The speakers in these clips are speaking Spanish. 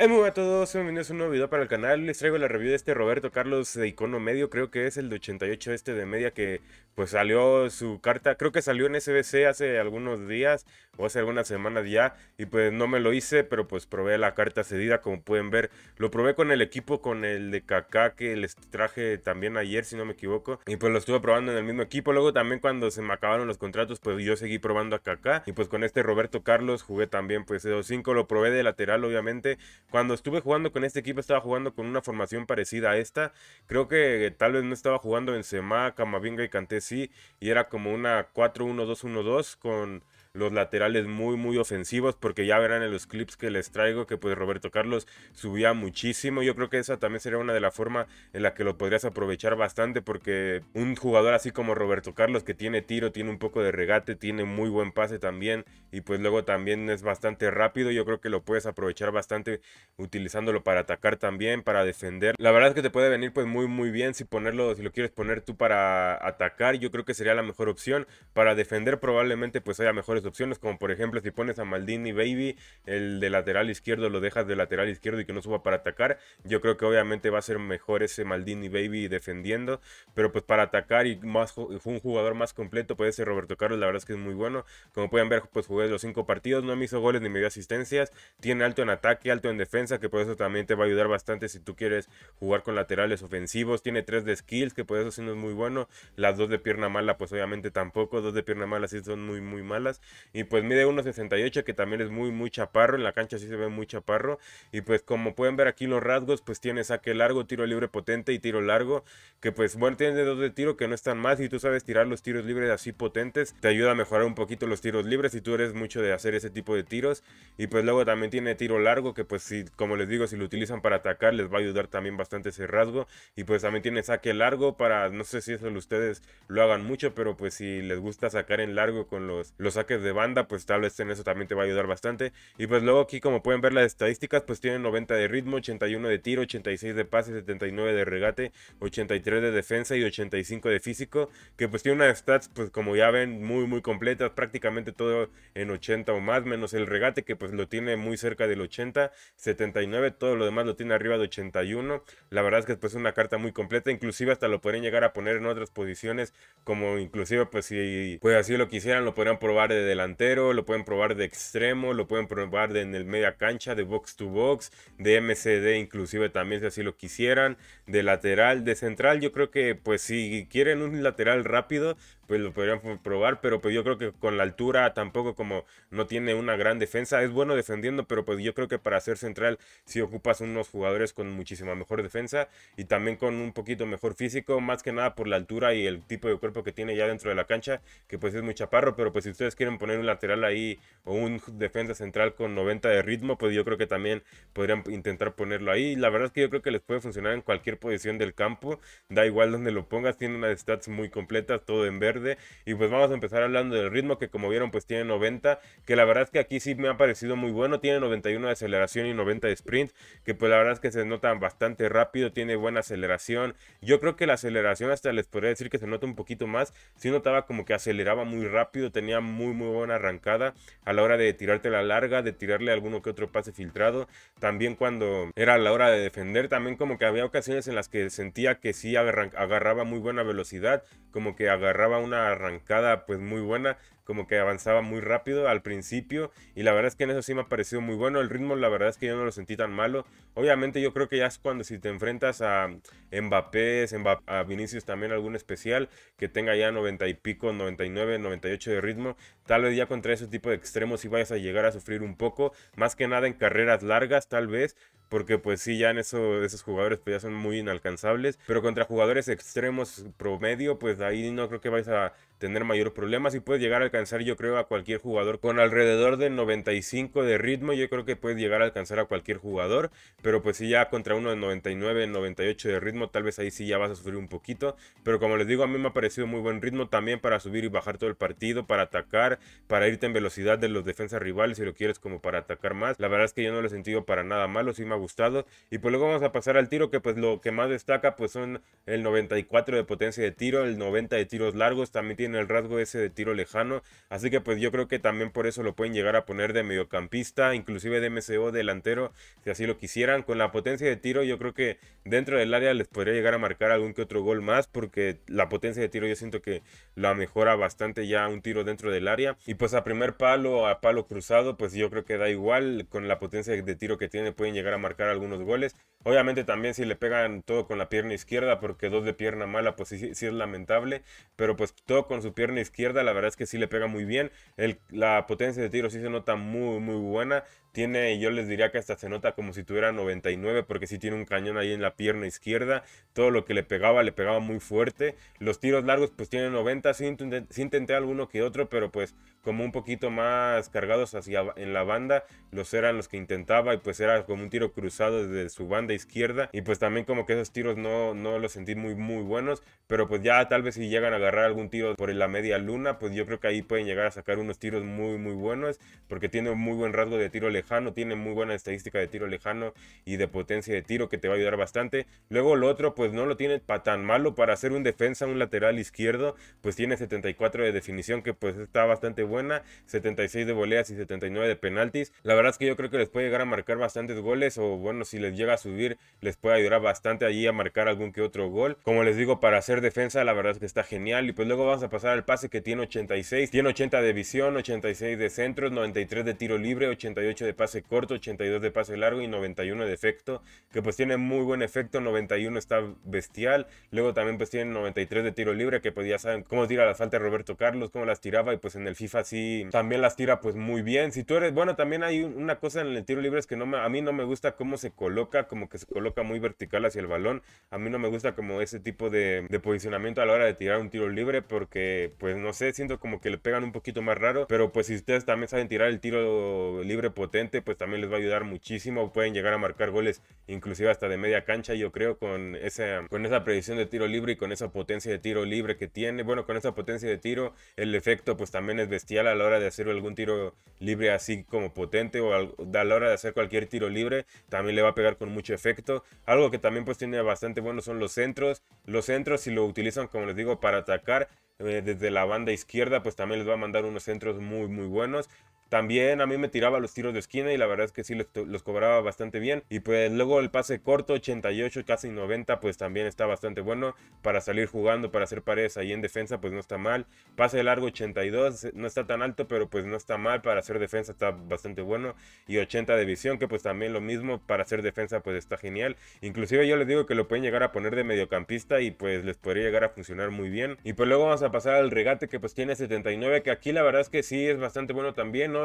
¡Hola a todos, bienvenidos a un nuevo video para el canal, les traigo la review de este Roberto Carlos de Icono Medio, creo que es el de 88 este de media que pues salió su carta, creo que salió en SBC hace algunos días o hace algunas semanas ya y pues no me lo hice, pero pues probé la carta cedida como pueden ver, lo probé con el equipo, con el de Kaká que les traje también ayer si no me equivoco y pues lo estuve probando en el mismo equipo, luego también cuando se me acabaron los contratos pues yo seguí probando a Kaká y pues con este Roberto Carlos jugué también pues 2-5, lo probé de lateral obviamente cuando estuve jugando con este equipo estaba jugando con una formación parecida a esta. Creo que eh, tal vez no estaba jugando en Semá, Camavinga y Canté sí. Y era como una 4-1-2-1-2 con los laterales muy, muy ofensivos, porque ya verán en los clips que les traigo que pues Roberto Carlos subía muchísimo. Yo creo que esa también sería una de las formas en la que lo podrías aprovechar bastante, porque un jugador así como Roberto Carlos, que tiene tiro, tiene un poco de regate, tiene muy buen pase también, y pues luego también es bastante rápido, yo creo que lo puedes aprovechar bastante utilizándolo para atacar también, para defender. La verdad es que te puede venir pues muy, muy bien si ponerlo, si lo quieres poner tú para atacar, yo creo que sería la mejor opción. Para defender probablemente pues haya mejores opciones, como por ejemplo si pones a Maldini Baby, el de lateral izquierdo lo dejas de lateral izquierdo y que no suba para atacar, yo creo que obviamente va a ser mejor ese Maldini Baby defendiendo, pero pues para atacar y más un jugador más completo puede ser Roberto Carlos, la verdad es que es muy bueno, como pueden ver pues jugué los cinco partidos, no me hizo goles ni me dio asistencias, tiene alto en ataque, alto en defensa, que por eso también te va a ayudar bastante si tú quieres jugar con laterales ofensivos, tiene tres de skills, que por eso sí no es muy bueno, las dos de pierna mala pues obviamente tampoco, dos de pierna mala sí son muy muy malas, y pues mide 1,68 que también es muy, muy chaparro. En la cancha sí se ve muy chaparro. Y pues como pueden ver aquí los rasgos, pues tiene saque largo, tiro libre potente y tiro largo. Que pues bueno, tiene dedos de tiro que no están más. Y tú sabes tirar los tiros libres así potentes. Te ayuda a mejorar un poquito los tiros libres si tú eres mucho de hacer ese tipo de tiros. Y pues luego también tiene tiro largo que pues si, como les digo, si lo utilizan para atacar les va a ayudar también bastante ese rasgo. Y pues también tiene saque largo para, no sé si eso ustedes lo hagan mucho, pero pues si les gusta sacar en largo con los, los saques de banda, pues tal vez en eso también te va a ayudar bastante. Y pues luego aquí como pueden ver las estadísticas, pues tiene 90 de ritmo, 81 de tiro, 86 de pase, 79 de regate, 83 de defensa y 85 de físico, que pues tiene unas stats pues como ya ven muy muy completas, prácticamente todo en 80 o más, menos el regate que pues lo tiene muy cerca del 80, 79, todo lo demás lo tiene arriba de 81. La verdad es que pues es una carta muy completa, inclusive hasta lo podrían llegar a poner en otras posiciones, como inclusive pues si pues así lo quisieran lo podrían probar de eh, delantero, lo pueden probar de extremo, lo pueden probar en el media cancha, de box to box, de MCD inclusive también si así lo quisieran, de lateral, de central. Yo creo que pues si quieren un lateral rápido, pues lo podrían probar, pero pues yo creo que con la altura tampoco como no tiene una gran defensa, es bueno defendiendo, pero pues yo creo que para ser central si ocupas unos jugadores con muchísima mejor defensa y también con un poquito mejor físico, más que nada por la altura y el tipo de cuerpo que tiene ya dentro de la cancha, que pues es muy chaparro, pero pues si ustedes quieren poner un lateral ahí o un defensa central con 90 de ritmo, pues yo creo que también podrían intentar ponerlo ahí. La verdad es que yo creo que les puede funcionar en cualquier posición del campo, da igual donde lo pongas, tiene unas stats muy completas, todo en verde. Y pues vamos a empezar hablando del ritmo, que como vieron, pues tiene 90, que la verdad es que aquí sí me ha parecido muy bueno, tiene 91 de aceleración y 90 de sprint, que pues la verdad es que se nota bastante rápido, tiene buena aceleración. Yo creo que la aceleración hasta les podría decir que se nota un poquito más, si notaba como que aceleraba muy rápido, tenía muy, muy buena arrancada a la hora de tirarte la larga, de tirarle alguno que otro pase filtrado. También cuando era a la hora de defender, también como que había ocasiones en las que sentía que sí agarraba muy buena velocidad, como que agarraba una arrancada pues muy buena, como que avanzaba muy rápido al principio y la verdad es que en eso sí me ha parecido muy bueno. El ritmo la verdad es que yo no lo sentí tan malo. Obviamente yo creo que ya es cuando si te enfrentas a Mbappé, a Vinicius también algún especial que tenga ya 90 y pico, 99, 98 de ritmo, tal vez ya contra ese tipo de extremos sí vayas a llegar a sufrir un poco, más que nada en carreras largas tal vez, porque pues sí, ya en eso, esos jugadores pues ya son muy inalcanzables, pero contra jugadores extremos promedio, pues ahí no creo que vayas a tener mayores problemas y puedes llegar a alcanzar yo creo a cualquier jugador con alrededor de 95 de ritmo yo creo que puedes llegar a alcanzar a cualquier jugador pero pues si ya contra uno de 99 98 de ritmo tal vez ahí sí ya vas a sufrir un poquito pero como les digo a mí me ha parecido muy buen ritmo también para subir y bajar todo el partido para atacar para irte en velocidad de los defensas rivales si lo quieres como para atacar más la verdad es que yo no lo he sentido para nada malo si me ha gustado y pues luego vamos a pasar al tiro que pues lo que más destaca pues son el 94 de potencia de tiro el 90 de tiros largos también tiene el rasgo ese de tiro lejano, así que pues yo creo que también por eso lo pueden llegar a poner de mediocampista, inclusive de MCO delantero, si así lo quisieran. Con la potencia de tiro yo creo que dentro del área les podría llegar a marcar algún que otro gol más, porque la potencia de tiro yo siento que la mejora bastante ya un tiro dentro del área. Y pues a primer palo, a palo cruzado, pues yo creo que da igual, con la potencia de tiro que tiene pueden llegar a marcar algunos goles. Obviamente también si le pegan todo con la pierna izquierda, porque dos de pierna mala, pues sí, es lamentable, pero pues todo con su pierna izquierda, la verdad es que sí le pega muy bien. El, la potencia de tiro sí se nota muy, muy buena. Tiene, yo les diría que hasta se nota como si tuviera 99 porque si tiene un cañón ahí en la pierna izquierda. Todo lo que le pegaba, le pegaba muy fuerte. Los tiros largos pues tiene 90. si intenté, alguno que otro, pero pues como un poquito más cargados hacia en la banda. Los eran los que intentaba y pues era como un tiro cruzado desde su banda izquierda. Y pues también como que esos tiros no, no los sentí muy, muy buenos. Pero pues ya tal vez si llegan a agarrar algún tiro por la media luna, pues yo creo que ahí pueden llegar a sacar unos tiros muy, muy buenos. Porque tiene muy buen rasgo de tiro lejano, tiene muy buena estadística de tiro lejano y de potencia de tiro que te va a ayudar bastante. Luego el otro, pues no lo tiene para tan malo para hacer un defensa, un lateral izquierdo, pues tiene 74 de definición que pues está bastante buena, 76 de voleas y 79 de penaltis. La verdad es que yo creo que les puede llegar a marcar bastantes goles o bueno, si les llega a subir, les puede ayudar bastante allí a marcar algún que otro gol. Como les digo, para hacer defensa, la verdad es que está genial. Y pues luego vamos a pasar al pase que tiene 86, tiene 80 de visión, 86 de centros, 93 de tiro libre, 88 de de pase corto, 82 de pase largo y 91 de efecto, que pues tiene muy buen efecto, 91 está bestial, luego también pues tiene 93 de tiro libre, que pues ya saben cómo tira las de Roberto Carlos, cómo las tiraba y pues en el FIFA sí también las tira pues muy bien, si tú eres, bueno también hay una cosa en el tiro libre es que no me, a mí no me gusta cómo se coloca, como que se coloca muy vertical hacia el balón, a mí no me gusta como ese tipo de, de posicionamiento a la hora de tirar un tiro libre porque pues no sé, siento como que le pegan un poquito más raro, pero pues si ustedes también saben tirar el tiro libre potente, pues también les va a ayudar muchísimo. Pueden llegar a marcar goles inclusive hasta de media cancha, yo creo, con esa, con esa predicción de tiro libre y con esa potencia de tiro libre que tiene. Bueno, con esa potencia de tiro, el efecto pues también es bestial a la hora de hacer algún tiro libre así como potente o a la hora de hacer cualquier tiro libre, también le va a pegar con mucho efecto. Algo que también pues tiene bastante bueno son los centros. Los centros si lo utilizan, como les digo, para atacar eh, desde la banda izquierda, pues también les va a mandar unos centros muy, muy buenos. También a mí me tiraba los tiros de esquina y la verdad es que sí los, cobraba bastante bien. Y pues luego el pase corto, 88, casi 90, pues también está bastante bueno para salir jugando, para hacer paredes ahí en defensa, pues no está mal. Pase largo, 82, eh, no está tan alto, pero pues no está mal para hacer defensa, está bastante bueno. Y 80 de visión, que pues también lo mismo para hacer defensa, pues está genial. Inclusive yo les digo que lo pueden llegar a poner de mediocampista y pues les podría llegar a funcionar muy bien. Y pues luego vamos a pasar al regate que pues tiene 79, que aquí la verdad es que sí es bastante bueno también, ¿no?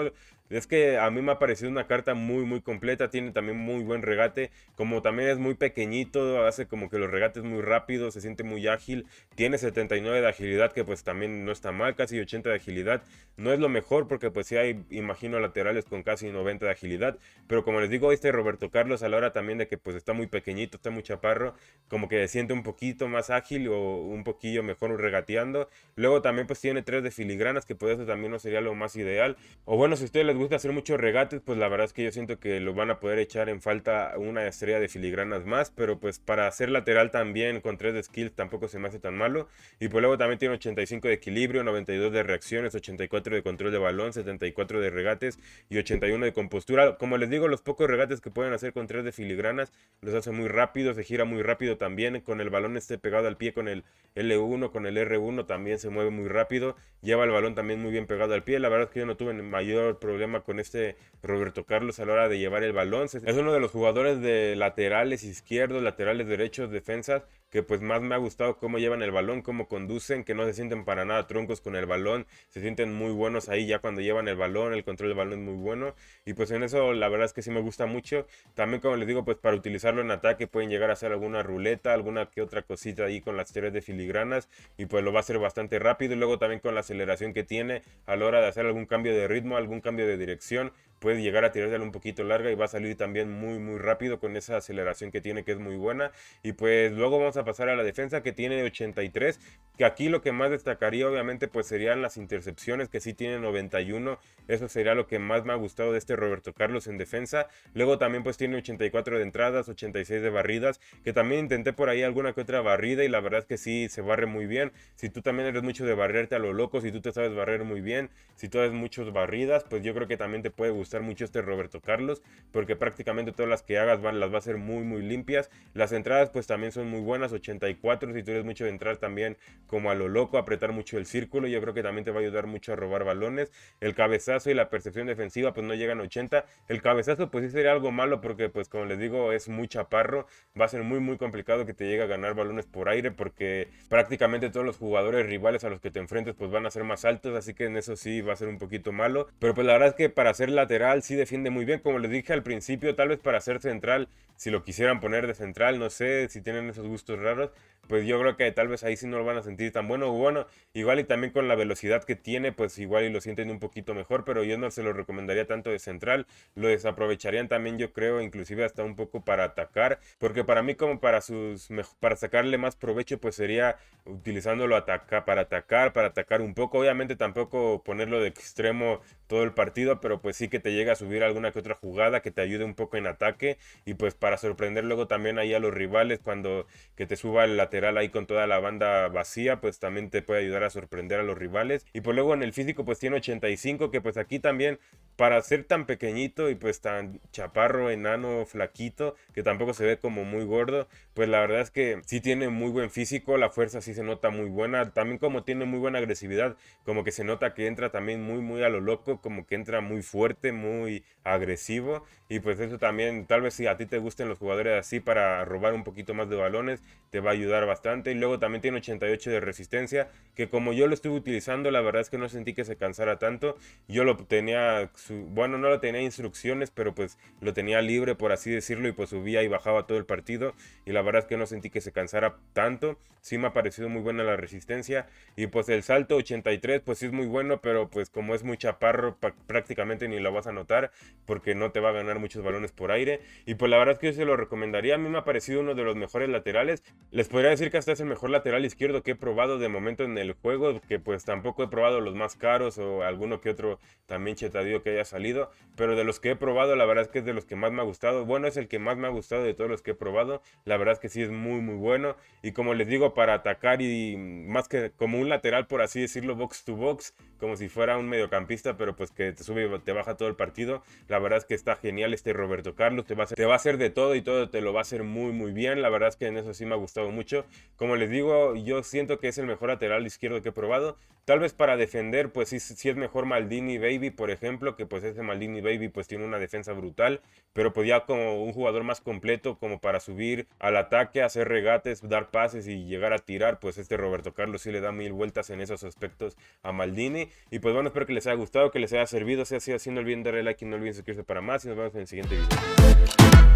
Es que a mí me ha parecido una carta muy, muy completa. Tiene también muy buen regate. Como también es muy pequeñito, hace como que los regates muy rápido, se siente muy ágil. Tiene 79 de agilidad, que pues también no está mal, casi 80 de agilidad. No es lo mejor porque pues si hay, imagino, laterales con casi 90 de agilidad. Pero como les digo, este Roberto Carlos a la hora también de que pues está muy pequeñito, está muy chaparro, como que se siente un poquito más ágil o un poquillo mejor regateando. Luego también pues tiene 3 de filigranas, que puede pues, también no sería lo más ideal. O bueno, si a ustedes les gusta hacer muchos regates, pues la verdad es que yo siento que lo van a poder echar en falta una estrella de filigranas más, pero pues para hacer lateral también con 3 de skills tampoco se me hace tan malo. Y pues luego también tiene 85 de equilibrio, 92 de reacciones, 84 de control de balón, 74 de regates y 81 de compostura. Como les digo, los pocos regates que pueden hacer con 3 de filigranas los hace muy rápido, se gira muy rápido también, con el balón esté pegado al pie, con el L1, con el R1 también se mueve muy rápido, lleva el balón también muy bien pegado al pie. La verdad es que yo no tuve mayor problema con este Roberto Carlos a la hora de llevar el balón. Es uno de los jugadores de laterales izquierdos, laterales derechos, defensas, que pues más me ha gustado cómo llevan el balón, cómo conducen, que no se sienten para nada troncos con el balón, se sienten muy buenos ahí ya cuando llevan el balón, el control del balón es muy bueno. Y pues en eso la verdad es que sí me gusta mucho. También como les digo, pues para utilizarlo en ataque pueden llegar a hacer alguna ruleta, alguna que otra cosita ahí con las tiras de filigranas y pues lo va a hacer bastante rápido. Y luego también con la aceleración que tiene a la hora de hacer algún cambio de ritmo, algún cambio de dirección puede llegar a tirársela un poquito larga y va a salir también muy muy rápido con esa aceleración que tiene que es muy buena y pues luego vamos a pasar a la defensa que tiene 83 que aquí lo que más destacaría obviamente pues serían las intercepciones que sí tiene 91 eso sería lo que más me ha gustado de este Roberto Carlos en defensa luego también pues tiene 84 de entradas 86 de barridas que también intenté por ahí alguna que otra barrida y la verdad es que sí se barre muy bien si tú también eres mucho de barrerte a lo loco si tú te sabes barrer muy bien si tú haces muchas barridas pues yo creo que también te puede gustar mucho este Roberto Carlos, porque prácticamente todas las que hagas van, las va a ser muy, muy limpias. Las entradas pues también son muy buenas, 84, si tú eres mucho de entrar también como a lo loco, apretar mucho el círculo, yo creo que también te va a ayudar mucho a robar balones. El cabezazo y la percepción defensiva pues no llegan a 80. El cabezazo pues sí sería algo malo porque pues como les digo es muy chaparro, va a ser muy, muy complicado que te llegue a ganar balones por aire porque prácticamente todos los jugadores rivales a los que te enfrentes pues van a ser más altos, así que en eso sí va a ser un poquito malo. Pero pues la verdad es que para ser lateral si defiende muy bien, como les dije al principio, tal vez para ser central, si lo quisieran poner de central, no sé si tienen esos gustos raros, pues yo creo que tal vez ahí sí no lo van a sentir tan bueno. Bueno, igual y también con la velocidad que tiene, pues igual y lo sienten un poquito mejor, pero yo no se lo recomendaría tanto de central. Lo desaprovecharían también, yo creo, inclusive hasta un poco para atacar, porque para mí como para sus para sacarle más provecho, pues sería utilizándolo para atacar, para atacar un poco. Obviamente tampoco ponerlo de extremo todo el partido, pero pues sí que te llega a subir alguna que otra jugada que te ayude un poco en ataque y pues para sorprender luego también ahí a los rivales cuando que te suba el ataque lateral ahí con toda la banda vacía, pues también te puede ayudar a sorprender a los rivales. Y por pues, luego en el físico pues tiene 85, que pues aquí también para ser tan pequeñito y pues tan chaparro, enano, flaquito, que tampoco se ve como muy gordo, pues la verdad es que sí tiene muy buen físico, la fuerza sí se nota muy buena, también como tiene muy buena agresividad, como que se nota que entra también muy muy a lo loco, como que entra muy fuerte, muy agresivo y pues eso también tal vez si a ti te gusten los jugadores así para robar un poquito más de balones, te va a ayudar bastante y luego también tiene 88 de resistencia, que como yo lo estuve utilizando, la verdad es que no sentí que se cansara tanto. Yo lo tenía, bueno, no lo tenía instrucciones, pero pues lo tenía libre, por así decirlo, y pues subía y bajaba todo el partido y la verdad es que no sentí que se cansara tanto. Sí me ha parecido muy buena la resistencia y pues el salto 83 pues sí es muy bueno, pero pues como es muy chaparro prácticamente ni lo vas a notar porque no te va a ganar muchos balones por aire y pues la verdad es que yo se lo recomendaría. A mí me ha parecido uno de los mejores laterales. Les podría decir que hasta es el mejor lateral izquierdo que he probado de momento en el juego, que pues tampoco he probado los más caros o alguno que otro también chetadío que haya salido, pero de los que he probado la verdad es que es de los que más me ha gustado, bueno es el que más me ha gustado de todos los que he probado, la verdad es que sí es muy muy bueno y como les digo para atacar y más que como un lateral por así decirlo box to box, como si fuera un mediocampista pero pues que te sube y te baja todo el partido, la verdad es que está genial este Roberto Carlos, te va a hacer, te va a hacer de todo y todo te lo va a hacer muy muy bien, la verdad es que en eso sí me ha gustado mucho como les digo, yo siento que es el mejor lateral izquierdo que he probado. Tal vez para defender, pues sí, es mejor Maldini Baby, por ejemplo, que pues este Maldini Baby pues tiene una defensa brutal, pero podía pues, ya como un jugador más completo, como para subir al ataque, hacer regates, dar pases y llegar a tirar, pues este Roberto Carlos sí le da mil vueltas en esos aspectos a Maldini. Y pues bueno, espero que les haya gustado, que les haya servido, si ha sido haciendo no olviden darle like y no olviden suscribirse para más y nos vemos en el siguiente video.